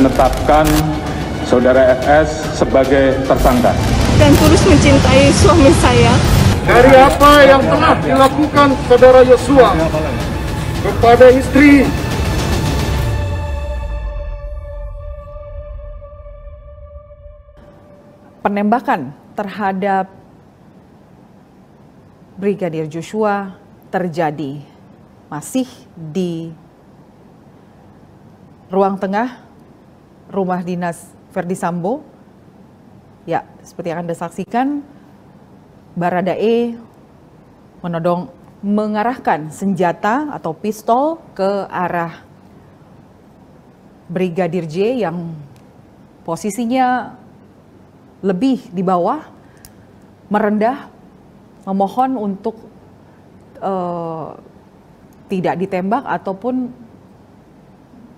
menetapkan saudara FS sebagai tersangka. Dan tulus mencintai suami saya. Dari apa yang telah dilakukan saudara Yosua kepada istri penembakan terhadap Brigadir Joshua terjadi masih di ruang tengah rumah dinas Verdi Sambo. Ya, seperti yang Anda saksikan, Baradae menodong mengarahkan senjata atau pistol ke arah Brigadir J yang posisinya lebih di bawah, merendah, memohon untuk uh, tidak ditembak ataupun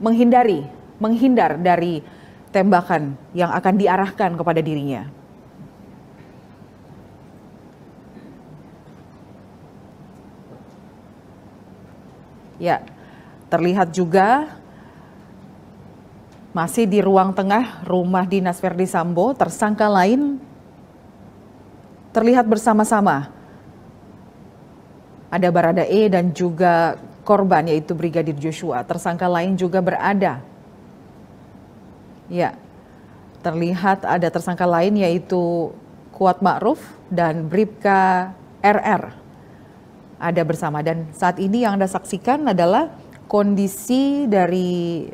menghindari menghindar dari tembakan yang akan diarahkan kepada dirinya. Ya, terlihat juga masih di ruang tengah rumah dinas Verdi Sambo, tersangka lain terlihat bersama-sama. Ada Barada E dan juga korban yaitu Brigadir Joshua. Tersangka lain juga berada Ya, terlihat ada tersangka lain yaitu Kuat Ma'ruf dan Bribka RR ada bersama. Dan saat ini yang Anda saksikan adalah kondisi dari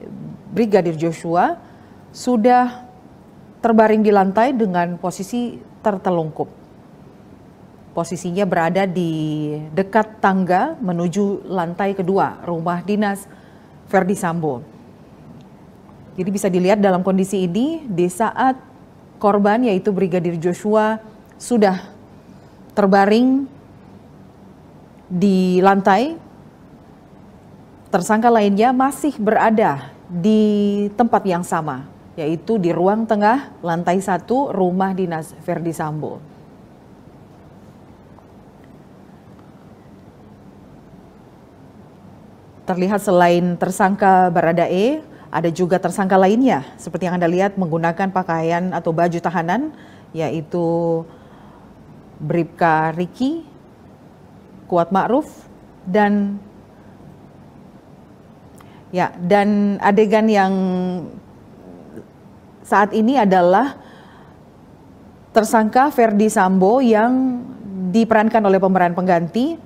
Brigadir Joshua sudah terbaring di lantai dengan posisi tertelungkup. Posisinya berada di dekat tangga menuju lantai kedua rumah dinas Verdi Sambo. Jadi bisa dilihat dalam kondisi ini di saat korban yaitu Brigadir Joshua sudah terbaring di lantai. Tersangka lainnya masih berada di tempat yang sama, yaitu di ruang tengah lantai satu rumah dinas Verdi Sambo. Terlihat selain tersangka Baradae, ada juga tersangka lainnya, seperti yang Anda lihat menggunakan pakaian atau baju tahanan, yaitu Bribka Riki, Kuat Ma'ruf, dan ya dan adegan yang saat ini adalah tersangka Ferdi Sambo yang diperankan oleh pemeran pengganti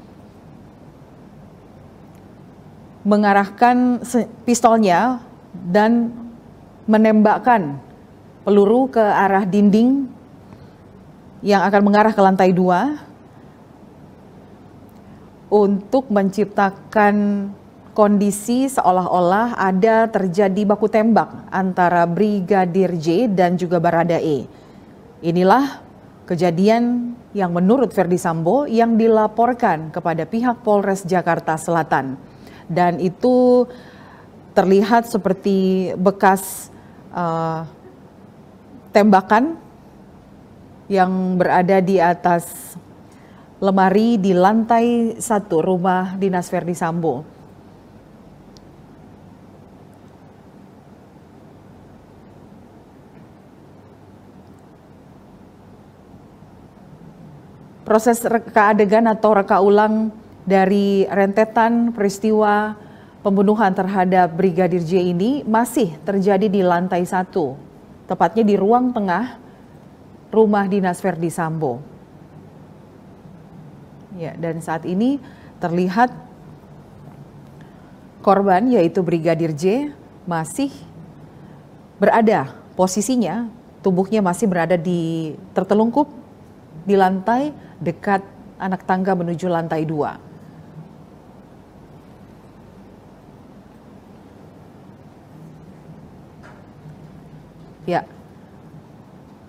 mengarahkan pistolnya dan menembakkan peluru ke arah dinding yang akan mengarah ke lantai dua untuk menciptakan kondisi seolah-olah ada terjadi baku tembak antara Brigadir J dan juga barada E. Inilah kejadian yang menurut Verdi Sambo yang dilaporkan kepada pihak Polres Jakarta Selatan. Dan itu terlihat seperti bekas uh, tembakan yang berada di atas lemari di lantai satu rumah dinas Verdi Sambo. Proses reka adegan atau reka ulang dari rentetan peristiwa Pembunuhan terhadap Brigadir J ini masih terjadi di lantai satu, tepatnya di ruang tengah rumah dinas Verdi Sambo. Ya, dan saat ini terlihat korban yaitu Brigadir J masih berada posisinya, tubuhnya masih berada di tertelungkup di lantai dekat anak tangga menuju lantai dua. Ya.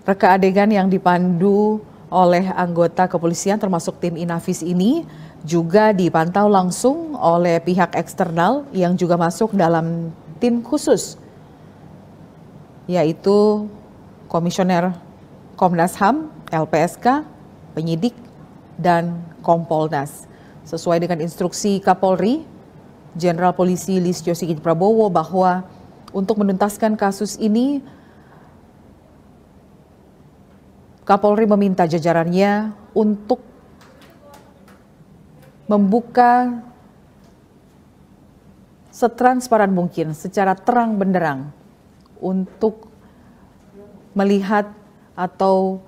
Reka adegan yang dipandu oleh anggota kepolisian termasuk tim Inavis ini juga dipantau langsung oleh pihak eksternal yang juga masuk dalam tim khusus yaitu komisioner Komnas HAM, LPSK, penyidik dan Kompolnas. Sesuai dengan instruksi Kapolri, Jenderal Polisi Listio Sigit Prabowo bahwa untuk menuntaskan kasus ini Kapolri meminta jajarannya untuk membuka setransparan mungkin, secara terang benderang untuk melihat atau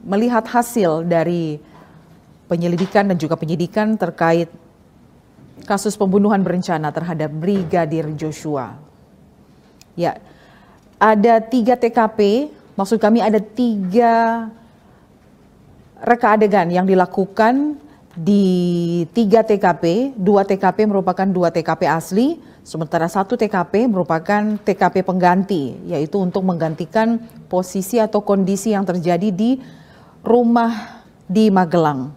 melihat hasil dari penyelidikan dan juga penyidikan terkait kasus pembunuhan berencana terhadap Brigadir Joshua. Ya, ada tiga TKP Maksud kami ada tiga reka adegan yang dilakukan di tiga TKP, dua TKP merupakan dua TKP asli, sementara satu TKP merupakan TKP pengganti, yaitu untuk menggantikan posisi atau kondisi yang terjadi di rumah di Magelang.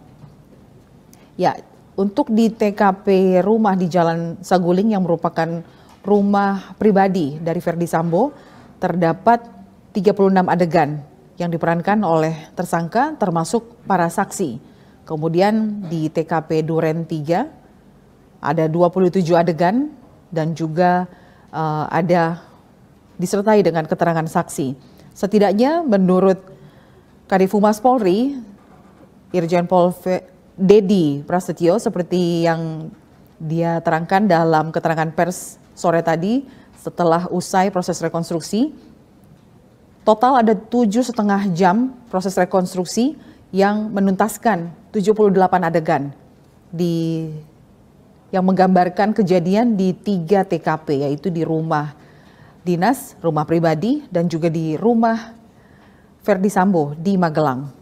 Ya, untuk di TKP rumah di Jalan Saguling yang merupakan rumah pribadi dari Verdi Sambo, terdapat 36 adegan yang diperankan oleh tersangka termasuk para saksi. Kemudian di TKP Duren 3 ada 27 adegan dan juga uh, ada disertai dengan keterangan saksi. Setidaknya menurut Kadifumas Polri, Irjen Pol Dedi Prasetyo seperti yang dia terangkan dalam keterangan pers sore tadi setelah usai proses rekonstruksi, Total ada tujuh setengah jam proses rekonstruksi yang menuntaskan 78 adegan di yang menggambarkan kejadian di tiga TKP yaitu di rumah dinas, rumah pribadi dan juga di rumah Ferdi Sambo di Magelang.